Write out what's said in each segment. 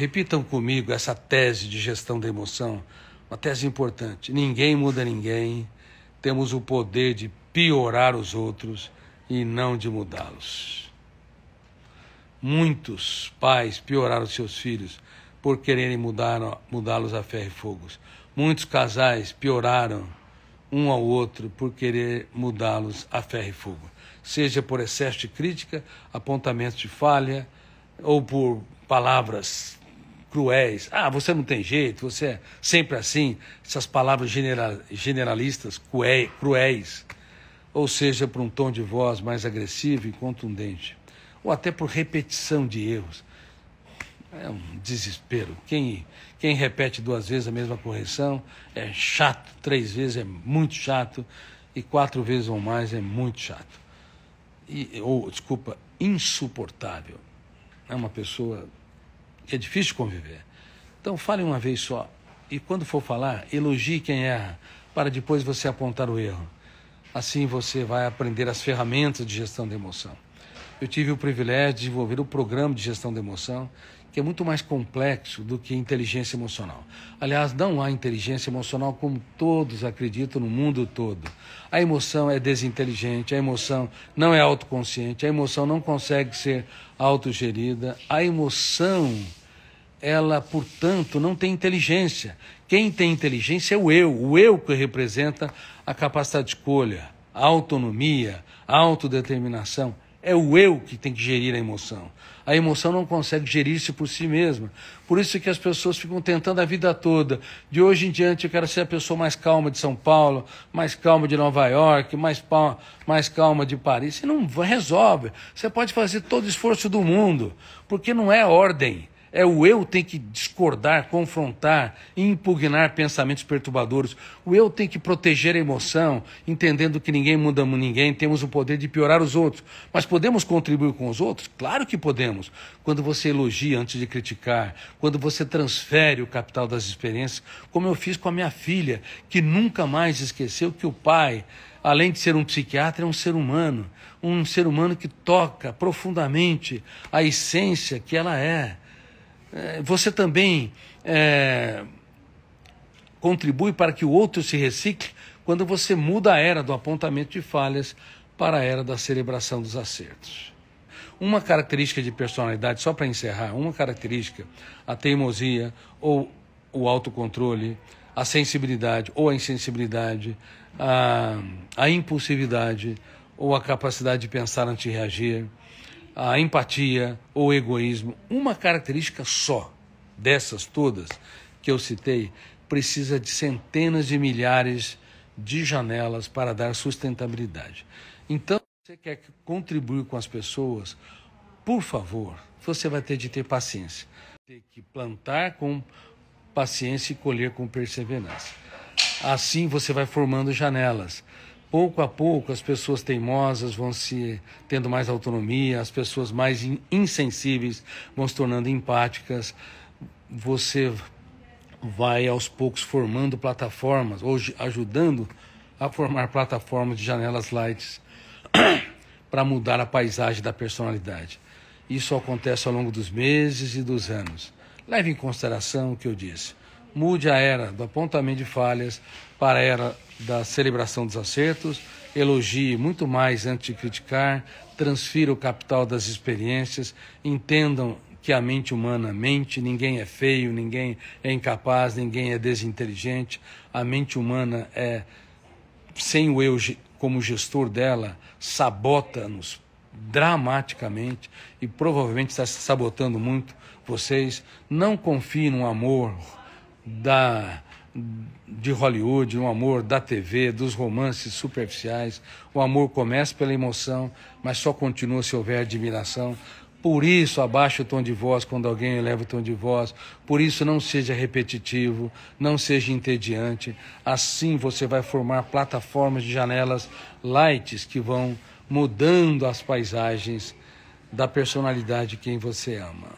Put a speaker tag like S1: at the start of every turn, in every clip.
S1: Repitam comigo essa tese de gestão da emoção, uma tese importante. Ninguém muda ninguém, temos o poder de piorar os outros e não de mudá-los. Muitos pais pioraram seus filhos por quererem mudá-los a ferro e fogos. Muitos casais pioraram um ao outro por querer mudá-los a ferro e fogo, seja por excesso de crítica, apontamentos de falha ou por palavras cruéis. Ah, você não tem jeito, você é sempre assim. Essas palavras generalistas, cruéis. Ou seja, por um tom de voz mais agressivo e contundente. Ou até por repetição de erros. É um desespero. Quem, quem repete duas vezes a mesma correção é chato, três vezes é muito chato, e quatro vezes ou mais é muito chato. E, ou, desculpa, insuportável. É uma pessoa é difícil conviver. Então fale uma vez só. E quando for falar, elogie quem erra, para depois você apontar o erro. Assim você vai aprender as ferramentas de gestão da emoção. Eu tive o privilégio de desenvolver o programa de gestão da emoção, que é muito mais complexo do que inteligência emocional. Aliás, não há inteligência emocional como todos acreditam no mundo todo. A emoção é desinteligente, a emoção não é autoconsciente, a emoção não consegue ser autogerida, a emoção ela, portanto, não tem inteligência. Quem tem inteligência é o eu, o eu que representa a capacidade de escolha, a autonomia, a autodeterminação. É o eu que tem que gerir a emoção. A emoção não consegue gerir-se por si mesma. Por isso que as pessoas ficam tentando a vida toda. De hoje em diante eu quero ser a pessoa mais calma de São Paulo, mais calma de Nova York, mais, mais calma de Paris. e não resolve. Você pode fazer todo o esforço do mundo, porque não é ordem. É o eu tem que discordar, confrontar, impugnar pensamentos perturbadores. O eu tem que proteger a emoção, entendendo que ninguém muda ninguém, temos o poder de piorar os outros. Mas podemos contribuir com os outros? Claro que podemos. Quando você elogia antes de criticar, quando você transfere o capital das experiências, como eu fiz com a minha filha, que nunca mais esqueceu que o pai além de ser um psiquiatra, é um ser humano, um ser humano que toca profundamente a essência que ela é. É, você também é, contribui para que o outro se recicle quando você muda a era do apontamento de falhas para a era da celebração dos acertos. Uma característica de personalidade, só para encerrar, uma característica, a teimosia ou o autocontrole, a sensibilidade ou a insensibilidade, a, a impulsividade ou a capacidade de pensar antes de reagir, a empatia ou egoísmo, uma característica só dessas todas que eu citei, precisa de centenas de milhares de janelas para dar sustentabilidade. Então, se você quer contribuir com as pessoas, por favor, você vai ter de ter paciência. Ter que plantar com paciência e colher com perseverança. Assim você vai formando janelas pouco a pouco as pessoas teimosas vão se tendo mais autonomia, as pessoas mais insensíveis vão se tornando empáticas. Você vai aos poucos formando plataformas, hoje ajudando a formar plataformas de janelas lights para mudar a paisagem da personalidade. Isso acontece ao longo dos meses e dos anos. Leve em consideração o que eu disse mude a era do apontamento de falhas para a era da celebração dos acertos, elogie muito mais antes de criticar, transfira o capital das experiências, entendam que a mente humana mente, ninguém é feio, ninguém é incapaz, ninguém é desinteligente, a mente humana é, sem o eu como gestor dela, sabota-nos dramaticamente e provavelmente está sabotando muito vocês. Não confie no amor da de Hollywood, um amor da TV, dos romances superficiais. O amor começa pela emoção, mas só continua se houver admiração. Por isso, abaixa o tom de voz quando alguém eleva o tom de voz. Por isso, não seja repetitivo, não seja entediante. Assim, você vai formar plataformas de janelas lights que vão mudando as paisagens da personalidade de quem você ama.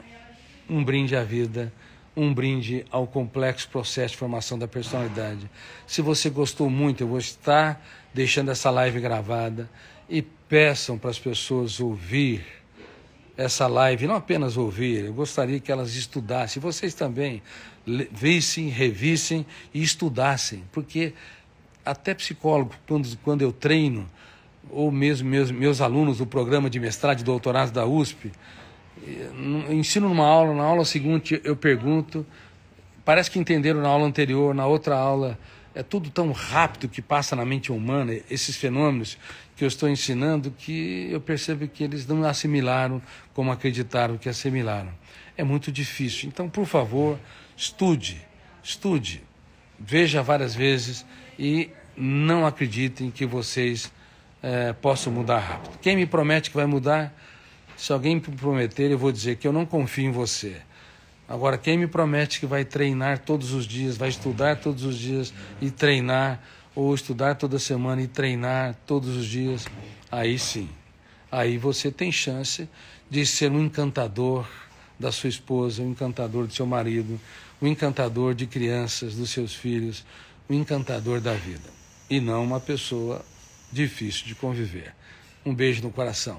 S1: Um brinde à vida um brinde ao complexo processo de formação da personalidade. Se você gostou muito, eu vou estar deixando essa live gravada e peçam para as pessoas ouvir essa live, não apenas ouvir, eu gostaria que elas estudassem, vocês também vissem, revissem e estudassem, porque até psicólogo, quando, quando eu treino, ou mesmo meus, meus alunos do programa de mestrado e doutorado da USP, ensino numa aula, na aula seguinte eu pergunto, parece que entenderam na aula anterior, na outra aula. É tudo tão rápido que passa na mente humana, esses fenômenos que eu estou ensinando, que eu percebo que eles não assimilaram como acreditaram que assimilaram. É muito difícil. Então, por favor, estude, estude, veja várias vezes e não acreditem que vocês é, possam mudar rápido. Quem me promete que vai mudar se alguém me prometer, eu vou dizer que eu não confio em você. Agora, quem me promete que vai treinar todos os dias, vai estudar todos os dias e treinar, ou estudar toda semana e treinar todos os dias, aí sim. Aí você tem chance de ser um encantador da sua esposa, um encantador do seu marido, um encantador de crianças, dos seus filhos, um encantador da vida. E não uma pessoa difícil de conviver. Um beijo no coração.